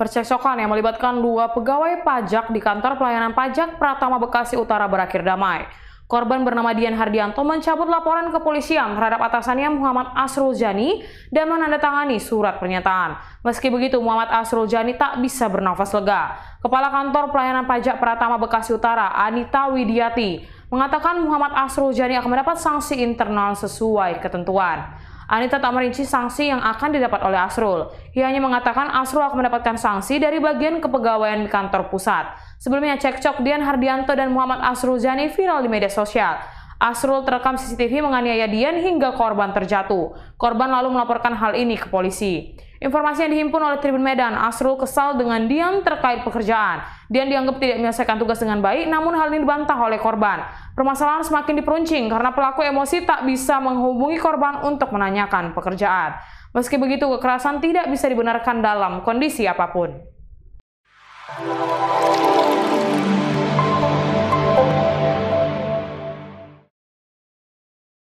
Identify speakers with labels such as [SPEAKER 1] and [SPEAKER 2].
[SPEAKER 1] Percekcokan yang melibatkan dua pegawai pajak di kantor pelayanan pajak Pratama Bekasi Utara berakhir damai. Korban bernama Dian Hardianto mencabut laporan kepolisian terhadap atasannya Muhammad Asrul Jani dan menandatangani surat pernyataan. Meski begitu, Muhammad Asrul Jani tak bisa bernafas lega. Kepala Kantor Pelayanan Pajak Pratama Bekasi Utara, Anita Widiati, mengatakan Muhammad Asrul Jani akan mendapat sanksi internal sesuai ketentuan. Anita tak merinci sanksi yang akan didapat oleh Asrul. Ia hanya mengatakan Asrul akan mendapatkan sanksi dari bagian kepegawaian kantor pusat. Sebelumnya cekcok Dian Hardianto dan Muhammad Asrul Zani viral di media sosial. Asrul terekam CCTV menganiaya Dian hingga korban terjatuh. Korban lalu melaporkan hal ini ke polisi. Informasi yang dihimpun oleh Tribun Medan, Asrul kesal dengan Dian terkait pekerjaan. Dian dianggap tidak menyelesaikan tugas dengan baik, namun hal ini dibantah oleh korban. Permasalahan semakin diperuncing karena pelaku emosi tak bisa menghubungi korban untuk menanyakan pekerjaan. Meski begitu, kekerasan tidak bisa dibenarkan dalam kondisi apapun.